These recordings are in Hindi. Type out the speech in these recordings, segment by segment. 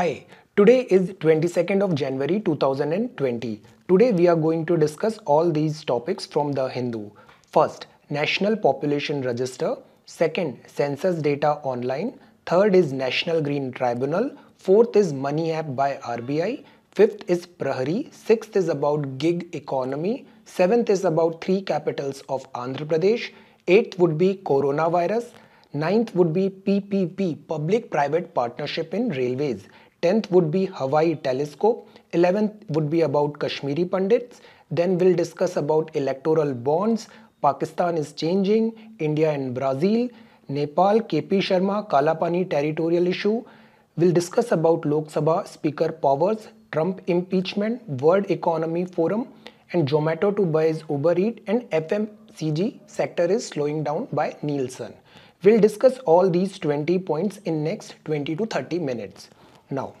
Hi, today is 22nd of January 2020. Today we are going to discuss all these topics from the Hindu. First, National Population Register. Second, Census Data Online. Third is National Green Tribunal. Fourth is Money App by RBI. Fifth is Prahari. Sixth is about gig economy. Seventh is about three capitals of Andhra Pradesh. Eighth would be coronavirus. Ninth would be PPP, Public Private Partnership in Railways. 10th would be Hawaii telescope, 11th would be about Kashmiri Pandits, then we'll discuss about electoral bonds, Pakistan is changing, India and Brazil, Nepal, KP Sharma, Kalapani territorial issue, we'll discuss about Lok Sabha speaker powers, Trump impeachment, World Economy Forum, and Zomato to buy is Uber Eat and FMCG sector is slowing down by Nielsen. We'll discuss all these 20 points in next 20 to 30 minutes. Now,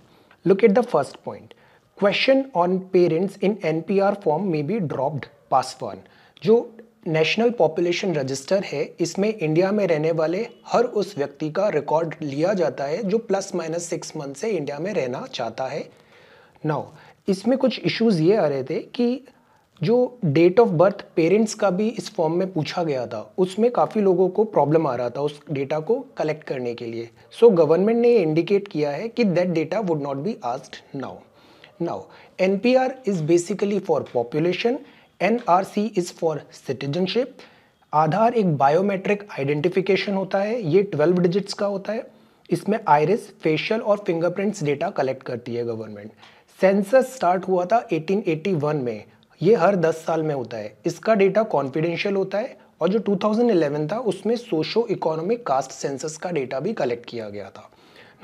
look at the first point. Question on parents in NPR form may be dropped पास one. जो नेशनल पॉपुलेशन रजिस्टर है इसमें इंडिया में रहने वाले हर उस व्यक्ति का रिकॉर्ड लिया जाता है जो प्लस माइनस सिक्स मंथ से इंडिया में रहना चाहता है नाउ इसमें कुछ इश्यूज ये आ रहे थे कि जो डेट ऑफ बर्थ पेरेंट्स का भी इस फॉर्म में पूछा गया था उसमें काफ़ी लोगों को प्रॉब्लम आ रहा था उस डेटा को कलेक्ट करने के लिए सो so, गवर्नमेंट ने इंडिकेट किया है कि that data would not be asked now now N P R is basically for population N R C is for citizenship Aadhaar एक बायोमेट्रिक आइडेंटिफिकेशन होता है ये ट्वेल्व डिजिट्स का होता है इसमें आयरिस फेशियल और फिंगरप्रिंट्स डेटा कलेक्ट करती है गवर्नमेंट सेंसस स्टार्ट हुआ था 1881 में ये हर 10 साल में होता है इसका डेटा कॉन्फिडेंशियल होता है और जो 2011 था उसमें सोशो इकोनॉमिक कास्ट सेंसस का डेटा भी कलेक्ट किया गया था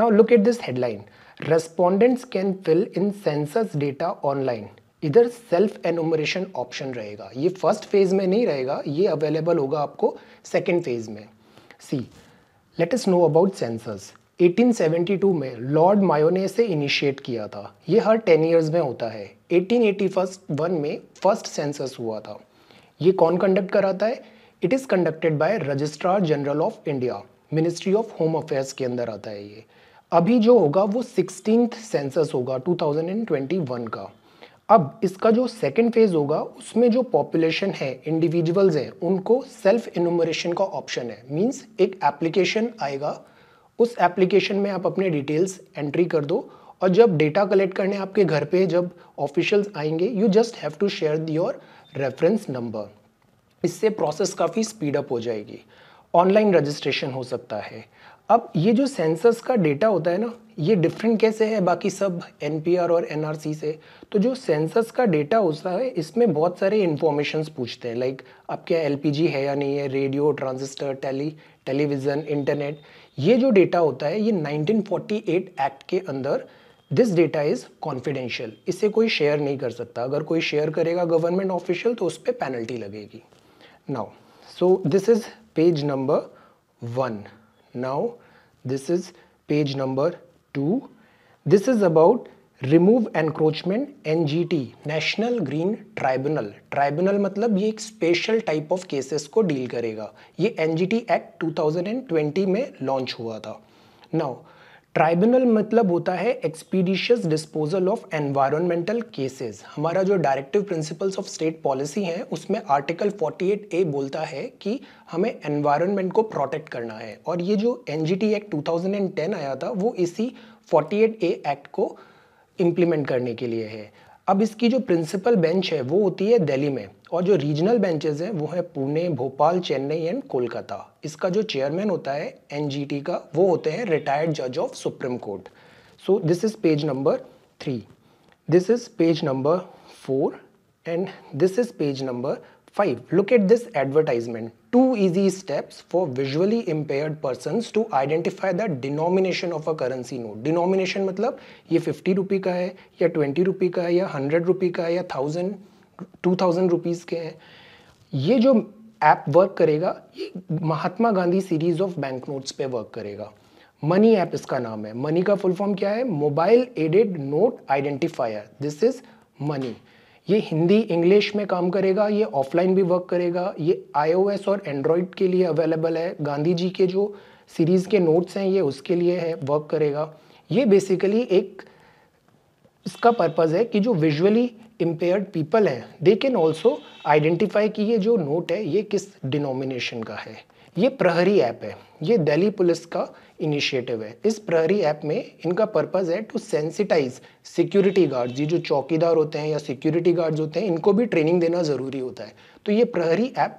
now look at this headline respondents can fill in census data online इधर सेल्फ एनुमरेशन ऑप्शन रहेगा ये फर्स्ट फेज में नहीं रहेगा ये अवेलेबल होगा आपको सेकेंड फेज में see let us know about census 1872 में लॉर्ड मायो ने इसे इनिशिएट किया था ये हर 10 इयर्स में होता है 1881 में फर्स्ट सेंसस हुआ था ये कौन कंडक्ट कराता है it is conducted by registrar general of India ministry of home affairs के अंदर आता है ये अभी जो होगा वो सिक्सटीन सेंसस होगा 2021 का अब इसका जो सेकेंड फेज़ होगा उसमें जो पॉपुलेशन है इंडिविजुअल्स हैं उनको सेल्फ इनुमरेशन का ऑप्शन है मीन्स एक एप्लीकेशन आएगा उस एप्लीकेशन में आप अपने डिटेल्स एंट्री कर दो और जब डेटा कलेक्ट करने आपके घर पे जब ऑफिशियल्स आएंगे you just have to share your reference number इससे प्रोसेस काफ़ी स्पीड अप हो जाएगी ऑनलाइन रजिस्ट्रेशन हो सकता है अब ये जो सेंसस का डेटा होता है ना ये डिफरेंट कैसे है बाकी सब एन और एन से तो जो सेंसस का डेटा होता है इसमें बहुत सारे इन्फॉर्मेशंस पूछते हैं लाइक आपके एल है या नहीं है radio transistor tele television internet ये जो डेटा होता है ये 1948 एक्ट के अंदर दिस डेटा इज़ कॉन्फिडेंशियल इसे कोई शेयर नहीं कर सकता अगर कोई शेयर करेगा गवर्नमेंट ऑफिशियल तो उस पर पेनल्टी लगेगी now so this is page number one now this is page number two this is about remove encroachment NGT national green tribunal tribunal मतलब ये एक स्पेशल टाइप ऑफ केसेस को डील करेगा ये एनजीटी एक्ट 2020 में लॉन्च हुआ था नाउ ट्राइब्यूनल मतलब होता है expeditious disposal of environmental cases हमारा जो directive principles of state policy है उसमें आर्टिकल 48 ए बोलता है कि हमें एनवायरमेंट को प्रोटेक्ट करना है और ये जो एन एक्ट 2010 आया था वो इसी 48 ए एक्ट को इम्प्लीमेंट करने के लिए है अब इसकी जो प्रिंसिपल बेंच है वो होती है दिल्ली में और जो रीजनल बेंचेज हैं वो है पुणे भोपाल चेन्नई एंड कोलकाता इसका जो चेयरमैन होता है एन का वो होते हैं रिटायर्ड जज of supreme court so this is page number three this is page number four and this is page number five look at this advertisement two easy steps for visually impaired persons to identify the denomination of a currency note. Denomination मतलब ये 50 रुपी का है या 20 रुपी का है या 100 रुपी का है या 1000 2000 रुपीस के हैं ये जो app work करेगा ये Mahatma Gandhi series of bank notes पे work करेगा मनी ऐप इसका नाम है मनी का फुल फॉर्म क्या है mobile aided note identifier this is MANI ये हिंदी इंग्लिश में काम करेगा ये ऑफलाइन भी वर्क करेगा ये आईओएस और एंड्रॉयड के लिए अवेलेबल है गांधी जी के जो सीरीज़ के नोट्स हैं ये उसके लिए है वर्क करेगा ये बेसिकली एक इसका पर्पज़ है कि जो विजुअली इम्पेयर्ड पीपल हैं दे कैन ऑल्सो आइडेंटिफाई कि ये जो नोट है ये किस डिनोमिनेशन का है ये प्रहरी ऐप है ये दिल्ली पुलिस का इनिशिएटिव है इस प्रहरी ऐप में इनका पर्पज़ है टू सेंसिटाइज सिक्योरिटी गार्ड्स ये जो चौकीदार होते हैं या सिक्योरिटी गार्ड्स होते हैं इनको भी ट्रेनिंग देना ज़रूरी होता है तो ये प्रहरी ऐप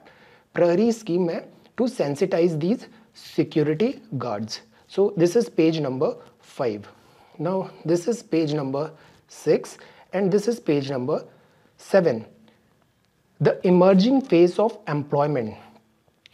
प्रहरी स्कीम है to sensitize these security guards so this is page number five now this is page number six and this is page number seven the emerging phase of employment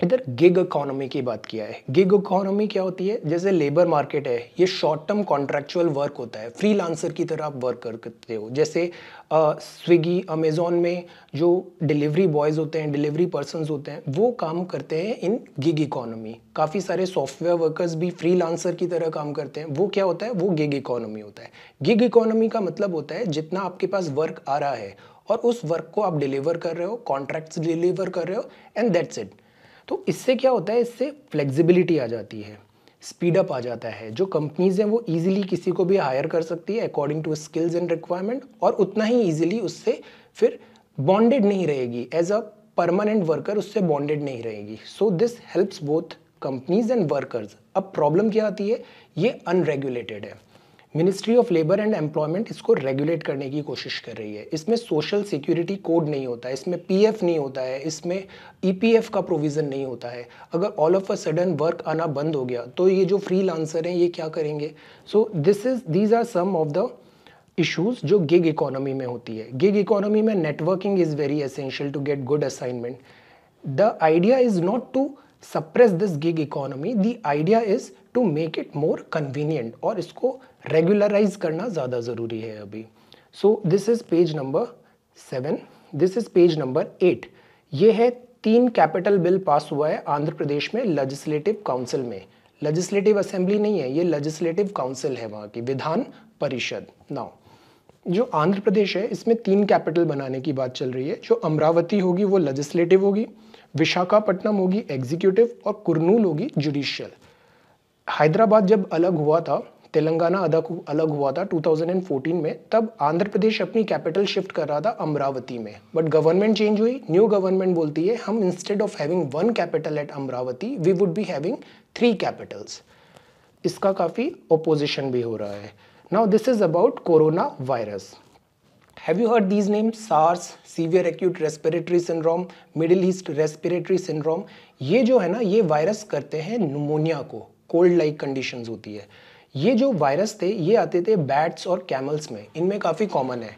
इधर गिग इकोनॉमी की बात किया है गिग इकोनॉमी क्या होती है जैसे लेबर मार्केट है ये शॉर्ट टर्म कॉन्ट्रेक्चुअल वर्क होता है फ्रीलांसर की तरह आप वर्क करते हो जैसे स्विगी अमेजोन में जो डिलीवरी बॉयज़ होते हैं डिलीवरी पर्सनस होते हैं वो काम करते हैं इन गिग इकोनॉमी काफ़ी सारे सॉफ्टवेयर वर्कर्स भी फ्री की तरह काम करते हैं वो क्या होता है वो गिग इकोनॉमी होता है गिग इकोनॉमी का मतलब होता है जितना आपके पास वर्क आ रहा है और उस वर्क को आप डिलीवर कर रहे हो कॉन्ट्रैक्ट्स डिलीवर कर रहे हो एंड दैट्स इट तो इससे क्या होता है इससे फ्लेक्सिबिलिटी आ जाती है स्पीड अप आ जाता है जो कंपनीज हैं वो इजीली किसी को भी हायर कर सकती है according to skills and requirement और उतना ही इजीली उससे फिर बॉन्डेड नहीं रहेगी एज अ परमानेंट वर्कर उससे बॉन्डेड नहीं रहेगी so this helps both companies and workers अब प्रॉब्लम क्या आती है ये अनरेगुलेटेड है ministry of labour and employment इसको रेगुलेट करने की कोशिश कर रही है इसमें सोशल सिक्योरिटी कोड नहीं होता है इसमें पीएफ नहीं होता है इसमें ईपीएफ e का प्रोविज़न नहीं होता है अगर all of a sudden work आना बंद हो गया तो ये जो फ्री लांसर हैं ये क्या करेंगे so this is these are some of the issues जो गिग इकोनॉमी में होती है गिग इकोनॉमी में networking is very essential to get good assignment the idea is not to suppress this gig economy the idea is to make it more convenient और इसको रेगुलराइज करना ज़्यादा ज़रूरी है अभी so this is page number seven this is page number eight ये है तीन कैपिटल बिल पास हुआ है आंध्र प्रदेश में लेजिस्लेटिव काउंसिल में लेजिस्लेटिव असेंबली नहीं है ये लेजिस्लेटिव काउंसिल है वहाँ की विधान परिषद नाउ जो आंध्र प्रदेश है इसमें तीन कैपिटल बनाने की बात चल रही है जो अमरावती होगी वो लेजिस्लेटिव होगी विशाखापट्टनम होगी एग्जीक्यूटिव और कुरनूल होगी जुडिशियल हैदराबाद जब अलग हुआ था तेलंगाना अलग अलग हुआ था 2014 में तब आंध्र प्रदेश अपनी कैपिटल शिफ्ट कर रहा था अमरावती में बट गवर्नमेंट चेंज हुई न्यू गवर्नमेंट बोलती है हम instead of having one capital at Amaravati we would be having three capitals इसका काफ़ी ओपोजिशन भी हो रहा है now this is about corona virus have you heard these name SARS severe acute respiratory syndrome middle east respiratory syndrome ये जो है ना ये वायरस करते हैं नमोनिया को कोल्ड लाइक कंडीशन होती है ये जो वायरस थे ये आते थे बैट्स और कैमल्स में इनमें काफ़ी कॉमन है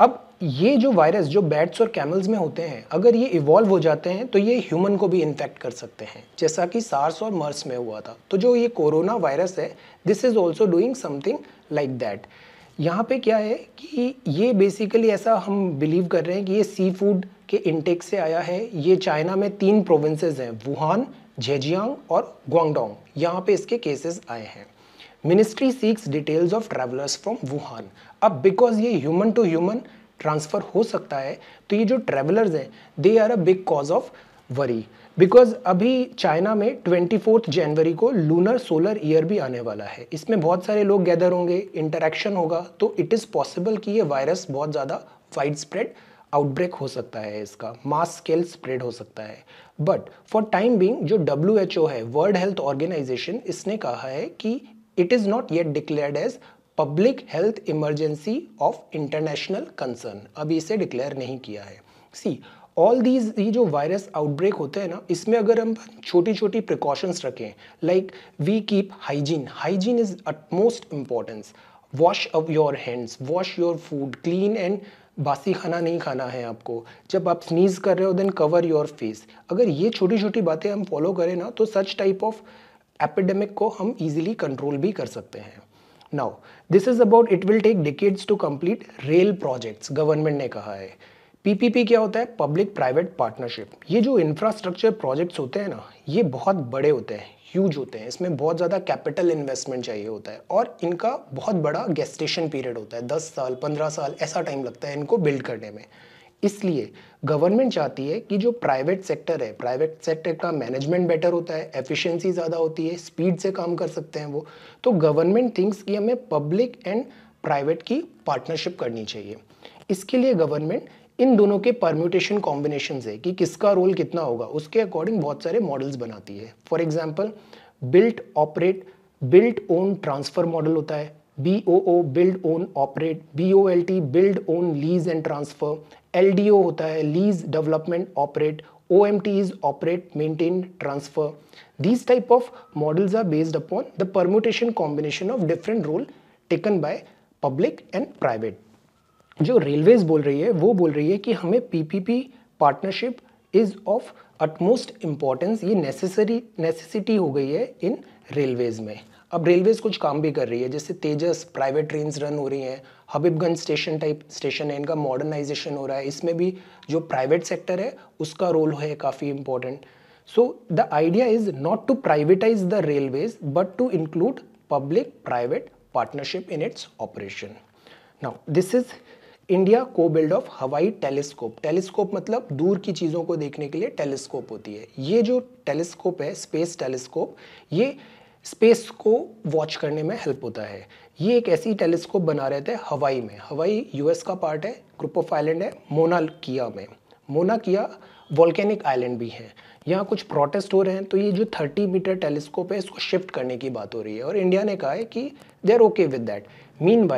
अब ये जो वायरस जो बैट्स और कैमल्स में होते हैं अगर ये इवॉल्व हो जाते हैं तो ये ह्यूमन को भी इन्फेक्ट कर सकते हैं जैसा कि सार्स और मर्स में हुआ था तो जो ये कोरोना वायरस है this is also doing something like that यहाँ पे क्या है कि ये बेसिकली ऐसा हम बिलीव कर रहे हैं कि ये सी फूड के इनटेक से आया है ये चाइना में तीन प्रोविंसेज हैं वुहान झेजियांग और ग्वांगडोंग यहाँ पे इसके केसेस आए हैं ministry seeks details of travellers from Wuhan अब बिकॉज ये ह्यूमन टू ह्यूमन ट्रांसफ़र हो सकता है तो ये जो ट्रैवलर्स हैं they are a big cause of worry because अभी चाइना में ट्वेंटी फोर्थ जनवरी को लूनर सोलर ईयर भी आने वाला है इसमें बहुत सारे लोग गैदर होंगे इंटरेक्शन होगा तो इट इज़ पॉसिबल कि ये वायरस बहुत ज़्यादा वाइड स्प्रेड आउटब्रेक हो सकता है इसका मास स्केल स्प्रेड हो सकता है बट फॉर टाइम बींग जो डब्ल्यू एच ओ है वर्ल्ड हेल्थ ऑर्गेनाइजेशन इसने कहा है कि it is not yet declared as public health emergency of international concern अभी इसे डिक्लेयर नहीं किया है सी ऑल दीज ये जो वायरस आउटब्रेक होते हैं ना इसमें अगर हम छोटी छोटी प्रिकॉशंस रखें like we keep hygiene hygiene is utmost importance wash up your hands wash your food clean and बासी खाना नहीं खाना है आपको जब आप स्नीज़ कर रहे हो देन कवर योर फेस अगर ये छोटी छोटी बातें हम फॉलो करें ना तो सच टाइप ऑफ एपिडेमिक को हम इजीली कंट्रोल भी कर सकते हैं now this is about it will take decades to complete rail projects government ने कहा है पीपीपी क्या होता है पब्लिक प्राइवेट पार्टनरशिप ये जो इंफ्रास्ट्रक्चर प्रोजेक्ट्स होते हैं ना ये बहुत बड़े होते हैं ह्यूज होते हैं इसमें बहुत ज़्यादा कैपिटल इन्वेस्टमेंट चाहिए होता है और इनका बहुत बड़ा गेस्टेशन पीरियड होता है दस साल पंद्रह साल ऐसा टाइम लगता है इनको बिल्ड करने में इसलिए गवर्नमेंट चाहती है कि जो प्राइवेट सेक्टर है प्राइवेट सेक्टर का मैनेजमेंट बेटर होता है एफिशिएंसी ज़्यादा होती है स्पीड से काम कर सकते हैं वो तो गवर्नमेंट थिंक्स कि हमें पब्लिक एंड प्राइवेट की पार्टनरशिप करनी चाहिए इसके लिए गवर्नमेंट इन दोनों के परम्यूटेशन कॉम्बिनेशन है कि किसका रोल कितना होगा उसके अकॉर्डिंग बहुत सारे मॉडल्स बनाती है for example built operate built own transfer model होता है B O O build own operate B O L T build own lease and transfer L D O होता है lease development operate O M T is operate maintain transfer these type of models are based upon the permutation combination of different role taken by public and private जो रेलवेज बोल रही है वो बोल रही है कि हमें PPP partnership is of utmost importance ये नेसेसरी नेसेसिटी हो गई है इन रेलवेज़ में अब रेलवेज कुछ काम भी कर रही है जैसे तेजस प्राइवेट ट्रेन रन हो रही हैं हबीबगंज स्टेशन टाइप स्टेशन है इनका मॉडर्नाइजेशन हो रहा है इसमें भी जो प्राइवेट सेक्टर है उसका रोल है काफ़ी important so the idea is not to privatise the railways but to include public private partnership in its operation now this is India को build of Hawaii telescope telescope मतलब दूर की चीज़ों को देखने के लिए टेलीस्कोप होती है ये जो टेलीस्कोप है स्पेस टेलीस्कोप ये स्पेस को वॉच करने में हेल्प होता है ये एक ऐसी टेलीस्कोप बना रहे थे हवाई में हवाई यूएस का पार्ट है ग्रुप ऑफ आइलैंड है मोनाकिया में मोनाकिया वॉल्केनिक आइलैंड भी है यहाँ कुछ प्रोटेस्ट हो रहे हैं तो ये जो 30 मीटर टेलीस्कोप है इसको शिफ्ट करने की बात हो रही है और इंडिया ने कहा है कि they are okay with that mean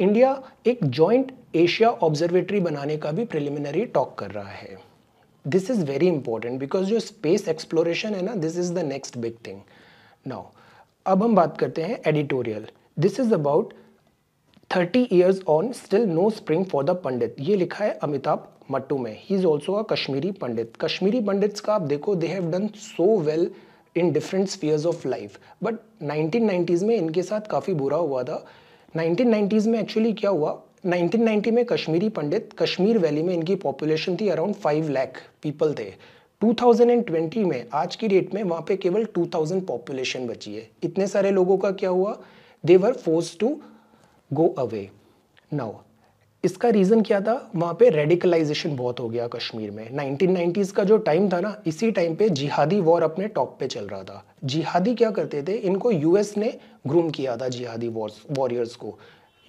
India एक जॉइंट एशिया ऑब्जर्वेटरी बनाने का भी प्रिलिमिनरी टॉक कर रहा है this is very important because जो स्पेस एक्सप्लोरेशन है ना this is the next big thing now अब हम बात करते हैं editorial this is about thirty years on still no spring for the Pandit ये लिखा है अमिताभ मट्टू में ही इज़ ऑल्सो अ कश्मीरी पंडित कश्मीरी पंडित्स का आप देखो they have done so well in different spheres of life but nineties में इनके साथ काफ़ी बुरा हुआ था 1990s में एक्चुअली क्या हुआ 1990 में कश्मीरी पंडित कश्मीर वैली में इनकी पॉपुलेशन थी अराउंड फाइव लैख पीपल थे 2020 में आज की डेट में वहाँ पे केवल 2000 पॉपुलेशन बची है इतने सारे लोगों का क्या हुआ they were forced to go away now इसका रीज़न क्या था वहाँ पे रेडिकलाइजेशन बहुत हो गया कश्मीर में 1990s का जो टाइम था ना इसी टाइम पे जिहादी वॉर अपने टॉप पे चल रहा था जिहादी क्या करते थे इनको यूएस ने ग्रूम किया था जिहादी वॉर्स वॉरियर्स को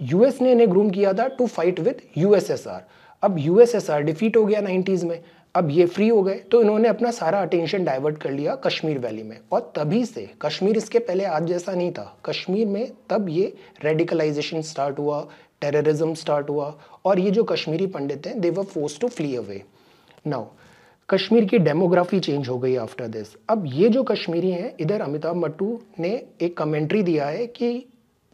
यूएस ने इन्हें ग्रूम किया था टू फाइट विद यूएसएसआर अब यूएसएसआर डिफीट हो गया नाइन्टीज में अब ये फ्री हो गए तो इन्होंने अपना सारा अटेंशन डाइवर्ट कर लिया कश्मीर वैली में और तभी से कश्मीर इसके पहले आज जैसा नहीं था कश्मीर में तब ये रेडिकलाइजेशन स्टार्ट हुआ टेररिज्म स्टार्ट हुआ और ये जो कश्मीरी पंडित हैं they were forced to flee away now Kashmir की डेमोग्राफी चेंज हो गई आफ्टर दिस अब ये जो कश्मीरी हैं इधर अमिताभ मट्टू ने एक कमेंट्री दिया है कि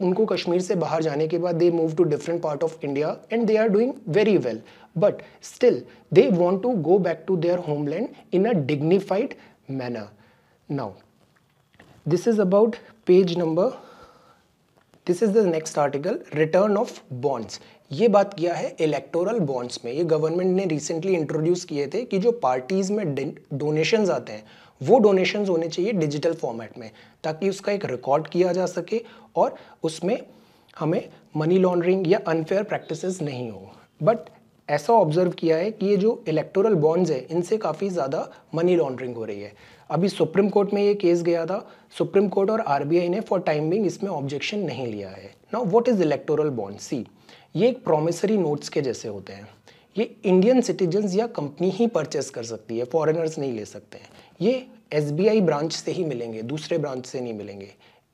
उनको कश्मीर से बाहर जाने के बाद they move to different part of India and they are doing very well but still they want to go back to their homeland in a dignified manner now this is about page number this is the next article return of bonds ये बात किया है इलेक्टोरल बॉन्ड्स में ये गवर्नमेंट ने रिसेंटली इंट्रोड्यूस किए थे कि जो पार्टीज में डोनेशंस आते हैं वो डोनेशंस होने चाहिए डिजिटल फॉर्मेट में ताकि उसका एक रिकॉर्ड किया जा सके और उसमें हमें मनी लॉन्ड्रिंग या अनफेयर प्रैक्टिसेस नहीं हो बट ऐसा ऑब्जर्व किया है कि ये जो इलेक्टोरल बॉन्ड्स है इनसे काफ़ी ज़्यादा मनी लॉन्ड्रिंग हो रही है अभी सुप्रीम कोर्ट में ये केस गया था सुप्रीम कोर्ट और आरबीआई ने फॉर टाइम बिंग इसमें ऑब्जेक्शन नहीं लिया है now what is electoral bond see ये एक प्रोमिसरी नोट्स के जैसे होते हैं ये इंडियन सिटीजन्स या कंपनी ही परचेस कर सकती है फॉरेनर्स नहीं ले सकते हैं ये एस ब्रांच से ही मिलेंगे दूसरे ब्रांच से नहीं मिलेंगे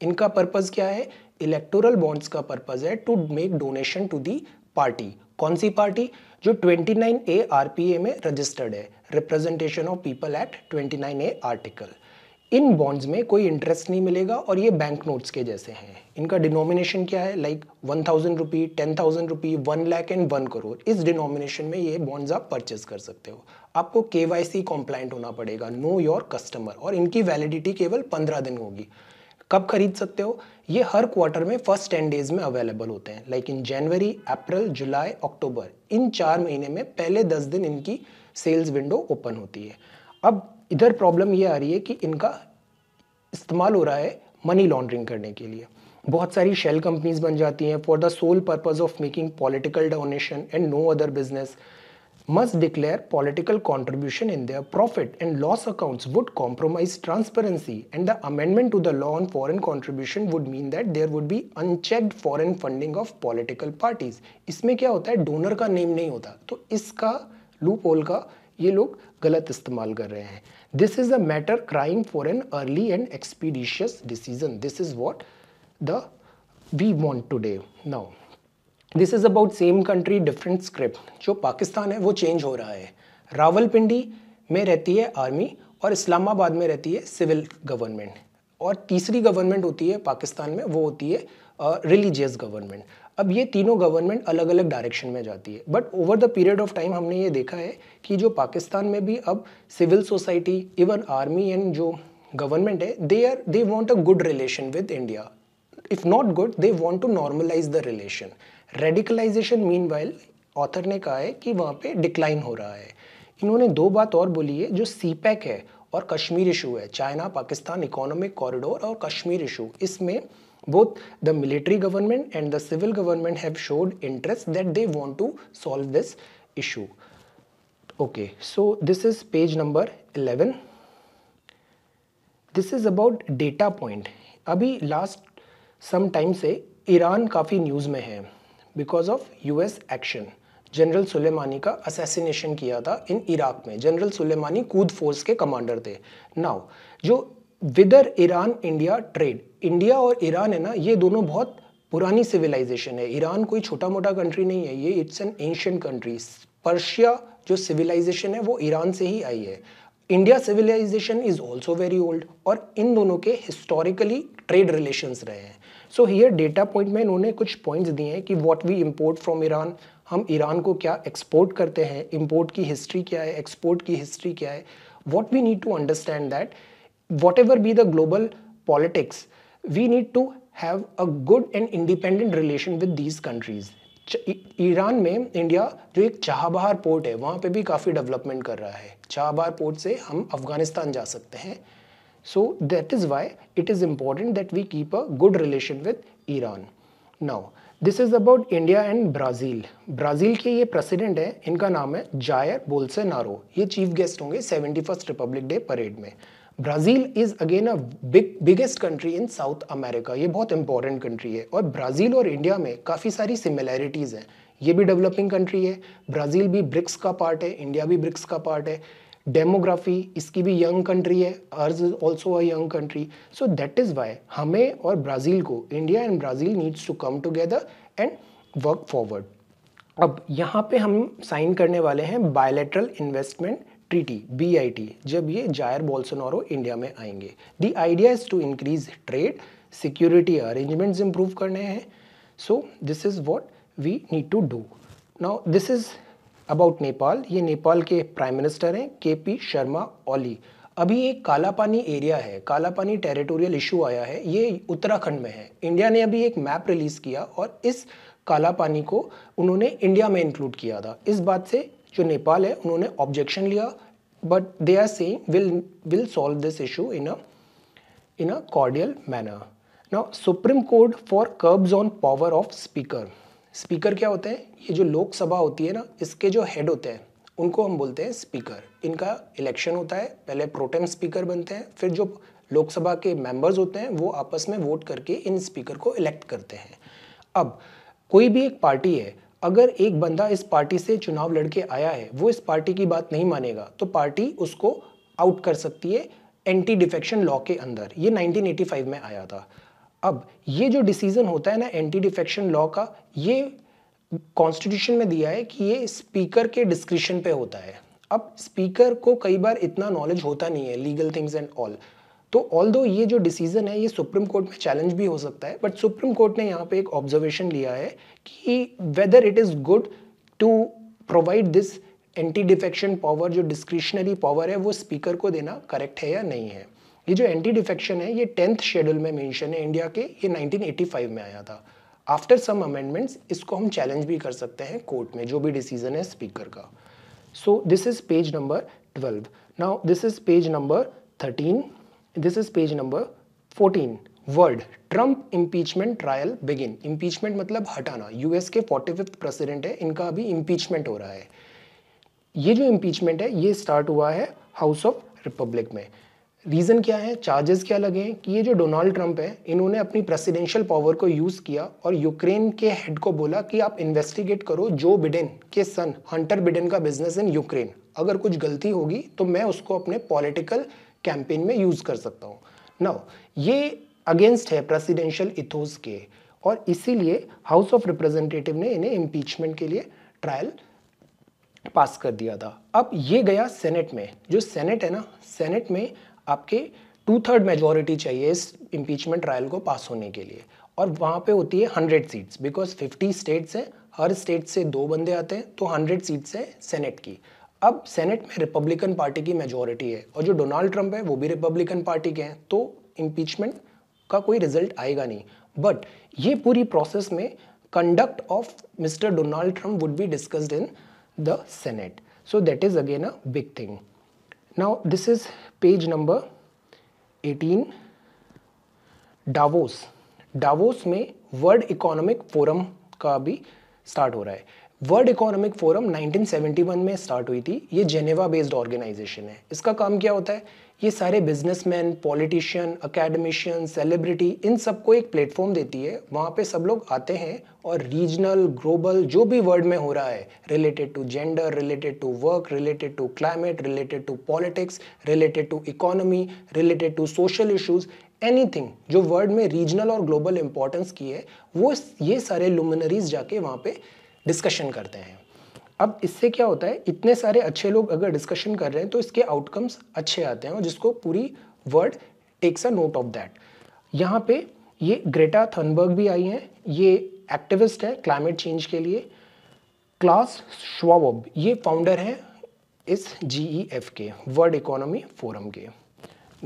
इनका पर्पज़ क्या है इलेक्टोरल बॉन्ड्स का पर्पज़ है to make donation to the party कौन सी पार्टी जो 29 ए आरपीए में रजिस्टर्ड है representation of people at 29 A article इन बॉन्ड्स में कोई इंटरेस्ट नहीं मिलेगा और ये बैंक नोट्स के जैसे हैं इनका डिनोमिनेशन क्या है like one thousand rupee ten thousand rupee one lakh and one crore इस डिनोमिनेशन में ये बॉन्ड्स आप परचेज कर सकते हो आपको के वाई सी कॉम्प्लाइंट होना पड़ेगा नो योर कस्टमर और इनकी वैलिडिटी केवल पंद्रह दिन होगी कब खरीद सकते हो ये हर क्वार्टर में फर्स्ट टेन डेज में अवेलेबल होते हैं लाइक इन जनवरी अप्रैल जुलाई अक्टूबर इन चार महीने में पहले दस दिन इनकी सेल्स विंडो ओपन होती है अब इधर प्रॉब्लम ये आ रही है कि इनका इस्तेमाल हो रहा है मनी लॉन्ड्रिंग करने के लिए बहुत सारी शेल कंपनीज बन जाती हैं for the sole purpose of making political donation and no other business must declare political contribution in their profit and loss accounts would compromise transparency and the amendment to the law on foreign contribution would mean that there would be unchecked foreign funding of political parties इसमें क्या होता है डोनर का नेम नहीं होता तो इसका लूप होल का ये लोग गलत इस्तेमाल कर रहे हैं this is a matter matter for an early and expeditious decision this is what the we want today Now, this is about same country different script जो पाकिस्तान है वो चेंज हो रहा है रावलपिंडी में रहती है आर्मी और इस्लामाबाद में रहती है सिविल गवर्नमेंट और तीसरी गवर्नमेंट होती है पाकिस्तान में वो होती है रिलीजियस गवर्नमेंट अब ये तीनों गवर्नमेंट अलग अलग डायरेक्शन में जाती है but over the period of time हमने ये देखा है कि जो पाकिस्तान में भी अब civil society even army and जो गवर्नमेंट है they are they want a good relation with India if not good they want to normalise the relation radicalisation meanwhile author ने कहा है कि वहाँ पे डिक्लाइन हो रहा है इन्होंने दो बात और बोली है जो सी e है और कश्मीर इशू है चाइना पाकिस्तान इकोनॉमिक कॉरिडोर और कश्मीर इशू इसमें both the military government and the civil government have showed interest that they want to solve this issue okay so this is page number 11 this is about data point abhi last some time se iran kafi news mein hai because of us action general Soleimani का असैसिनेशन किया था इन इराक में जनरल सुलेमानी कूद फोर्स के कमांडर थे नाउ जो whether Iran India trade India और ईरान है ना ये दोनों बहुत पुरानी सिविलाइजेशन है ईरान कोई छोटा मोटा कंट्री नहीं है ये it's an ancient country Persia जो सिविलाइजेशन है वो ईरान से ही आई है India civilisation is also very old और इन दोनों के हिस्टोरिकली ट्रेड रिलेशंस रहे हैं सो हियर डेटा पॉइंट में इन्होंने कुछ पॉइंट्स दिए हैं कि what we import from Iran हम ईरान को क्या एक्सपोर्ट करते हैं इंपोर्ट की हिस्ट्री क्या है एक्सपोर्ट की हिस्ट्री क्या है what we need to understand that whatever be the global politics, we need to have a good and independent relation with these countries. Iran में इंडिया जो एक चाहबहार पोर्ट है वहाँ पे भी काफ़ी डेवलपमेंट कर रहा है चाहबहार पोर्ट से हम अफ़गानिस्तान जा सकते हैं so that is why it is important that we keep a good relation with Iran now this is about India and Brazil Brazil के ये प्रेसिडेंट हैं इनका नाम है जायर बोल्सेनारो ये चीफ गेस्ट होंगे seventy first republic day parade में Brazil is again a big biggest country in South America ये बहुत इंपॉर्टेंट कंट्री है और ब्राज़ील और इंडिया में काफ़ी सारी सिमिलैरिटीज़ हैं ये भी डेवलपिंग कंट्री है ब्राज़ील भी ब्रिक्स का पार्ट है इंडिया भी ब्रिक्स का पार्ट है डेमोग्राफी इसकी भी यंग कंट्री है अर्ज also a young country so that is why हमें और ब्राज़ील को India and Brazil needs to come together and work forward अब यहाँ पे हम साइन करने वाले हैं बायोलेट्रल इन्वेस्टमेंट ट्रीटी टी जब ये जायर और इंडिया में आएंगे the idea is to increase trade security arrangement improve करने हैं so this is what we need to do now this is about Nepal ये नेपाल के प्राइम मिनिस्टर हैं के पी शर्मा ओली अभी एक काला पानी एरिया है काला पानी टेरिटोरियल इशू आया है ये उत्तराखंड में है इंडिया ने अभी एक मैप रिलीज़ किया और इस काला पानी को उन्होंने इंडिया में इंक्लूड किया था इस बात से जो नेपाल है उन्होंने ऑब्जेक्शन लिया but they are saying will will solve this issue in a in a cordial manner now supreme court for curbs on power of speaker speaker क्या होते हैं ये जो लोकसभा होती है ना इसके जो हेड होते हैं उनको हम बोलते हैं स्पीकर इनका इलेक्शन होता है पहले प्रोटेम स्पीकर बनते हैं फिर जो लोकसभा के मेंबर्स होते हैं वो आपस में वोट करके इन स्पीकर को इलेक्ट करते हैं अब कोई भी एक पार्टी है अगर एक बंदा इस पार्टी से चुनाव लड़के आया है वो इस पार्टी की बात नहीं मानेगा तो पार्टी उसको आउट कर सकती है एंटी डिफेक्शन लॉ के अंदर ये 1985 में आया था अब ये जो डिसीज़न होता है ना एंटी डिफेक्शन लॉ का ये कॉन्स्टिट्यूशन में दिया है कि ये स्पीकर के डिस्क्रिप्शन पे होता है अब स्पीकर को कई बार इतना नॉलेज होता नहीं है लीगल थिंग्स एंड ऑल तो ऑल दो ये जो डिसीज़न है ये सुप्रीम कोर्ट में चैलेंज भी हो सकता है बट सुप्रीम कोर्ट ने यहाँ पे एक ऑब्जर्वेशन लिया है कि whether it is good to provide this anti defection power जो डिस्क्रिशनरी पावर है वो स्पीकर को देना करेक्ट है या नहीं है ये जो एंटी डिफेक्शन है ये टेंथ शेड्यूल में मेंशन है इंडिया के ये 1985 में आया था आफ्टर सम अमेंडमेंट्स इसको हम चैलेंज भी कर सकते हैं कोर्ट में जो भी डिसीजन है स्पीकर का so this is page number twelve now this is page number thirteen this is page number 14 word Trump impeachment trial begin impeachment मतलब हटाना यूएस के फोर्टी फिफ्थ प्रेसिडेंट है इनका अभी इम्पीचमेंट हो रहा है ये जो इम्पीचमेंट है ये स्टार्ट हुआ है हाउस ऑफ रिपब्लिक में रीज़न क्या है चार्जेस क्या लगे हैं कि ये जो डोनाल्ड ट्रंप है इन्होंने अपनी प्रेसिडेंशियल पावर को यूज़ किया और यूक्रेन के हेड को बोला कि आप इन्वेस्टिगेट करो जो बिडेन के सन हंटर बिडेन का बिजनेस इन यूक्रेन अगर कुछ गलती होगी तो मैं उसको अपने पॉलिटिकल कैंपेन में यूज़ कर सकता हूँ नौ ये अगेंस्ट है प्रेसिडेंशियल इथोस के और इसीलिए हाउस ऑफ रिप्रेजेंटेटिव ने इन्हें इम्पीचमेंट के लिए ट्रायल पास कर दिया था अब ये गया सेनेट में जो सेनेट है ना सेनेट में आपके टू थर्ड मेजोरिटी चाहिए इस इम्पीचमेंट ट्रायल को पास होने के लिए और वहाँ पे होती है hundred seats because fifty states हैं हर स्टेट से दो बंदे आते हैं तो हंड्रेड सीट्स हैं सेनेट की अब सेनेट में रिपब्लिकन पार्टी की मेजोरिटी है और जो डोनाल्ड ट्रंप है वो भी रिपब्लिकन पार्टी के हैं तो इम्पीचमेंट का कोई रिजल्ट आएगा नहीं बट ये पूरी प्रोसेस में conduct of mister Donald Trump would be discussed in the senate so that is again a big thing now this is page number 18 Davos Davos में वर्ल्ड इकोनॉमिक फोरम का भी स्टार्ट हो रहा है वर्ल्ड इकोनॉमिक फोरम 1971 में स्टार्ट हुई थी ये जेनेवा बेस्ड ऑर्गेनाइजेशन है इसका काम क्या होता है ये सारे बिजनेसमैन पॉलिटिशियन अकेडमिशियन सेलिब्रिटी इन सबको एक प्लेटफॉर्म देती है वहाँ पे सब लोग आते हैं और रीजनल ग्लोबल जो भी वर्ल्ड में हो रहा है related to gender related to work related to climate related to politics related to economy related to social issues anything जो वर्ल्ड में रीजनल और ग्लोबल इंपॉर्टेंस की है वो ये सारे लुमिनरीज जाके वहाँ पर डिस्कशन करते हैं अब इससे क्या होता है इतने सारे अच्छे लोग अगर डिस्कशन कर रहे हैं तो इसके आउटकम्स अच्छे आते हैं और जिसको पूरी world takes a note of that यहाँ पे ये ग्रेटा थनबर्ग भी आई हैं ये एक्टिविस्ट है क्लाइमेट चेंज के लिए क्लास श्वाब ये फाउंडर हैं इस जी ई एफ के वर्ल्ड इकोनॉमी फोरम के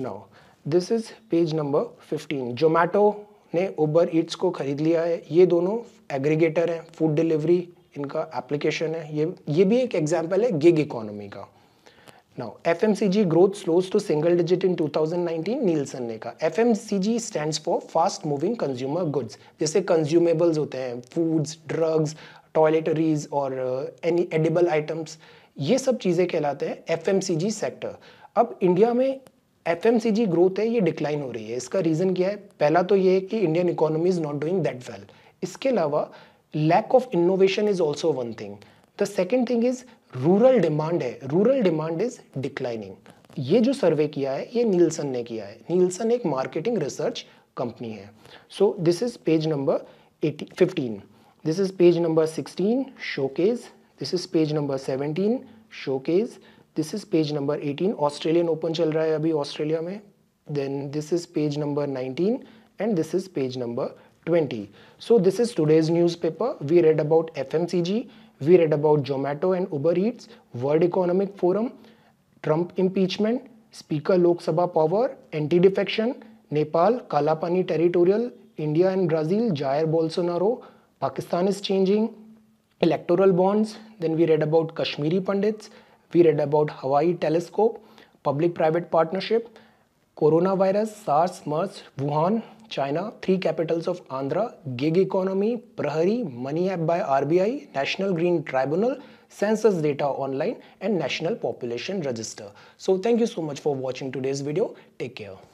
now this is page number 15 Zomato ने ओबर ईट्स को खरीद लिया है ये दोनों एग्रीगेटर हैं फूड डिलीवरी इनका एप्लीकेशन है ये ये भी एक एग्जाम्पल है गिग इकोनॉमी का now F M C G growth slows to single digit in two thousand nineteen Nielsen ने कहा F M C G stand for fast moving consumer goods जैसे कंज्यूमेबल्स होते हैं फूड्स ड्रग्स टॉयलेटरीज और एनी एडिबल आइटम्स ये सब चीज़ें कहलाते हैं F M C G sector अब इंडिया में एफ ग्रोथ है ये डिक्लाइन हो रही है इसका रीज़न क्या है पहला तो ये है कि Indian economy is not doing that well इसके अलावा lack of innovation is also one thing the second thing is rural demand है रूरल डिमांड इज़ डिक्लाइनिंग ये जो सर्वे किया है ये नीलसन ने किया है नीलसन एक मार्केटिंग रिसर्च कंपनी है so this is page number fifteen this is page number sixteen showcase this is page number seventeen showcase this is page number 18 Australian open चल रहा है अभी ऑस्ट्रेलिया में then this is page number 19 and this is page number 20 so this is today's news paper we read about F we read about Zomato and Uber eats world economic forum Trump impeachment speaker Lok Sabha power anti defection Nepal Kalapani territorial India and Brazil Jair Bolsonaro Pakistan is changing electoral bonds then we read about Kashmiri Pandits We read about Hawaii telescope, public-private partnership, coronavirus, SARS, MERS, Wuhan, China, three capitals of Andhra, gig economy, Prahari, money app by RBI, National Green Tribunal, census data online and National Population Register. So thank you so much for watching today's video. Take care.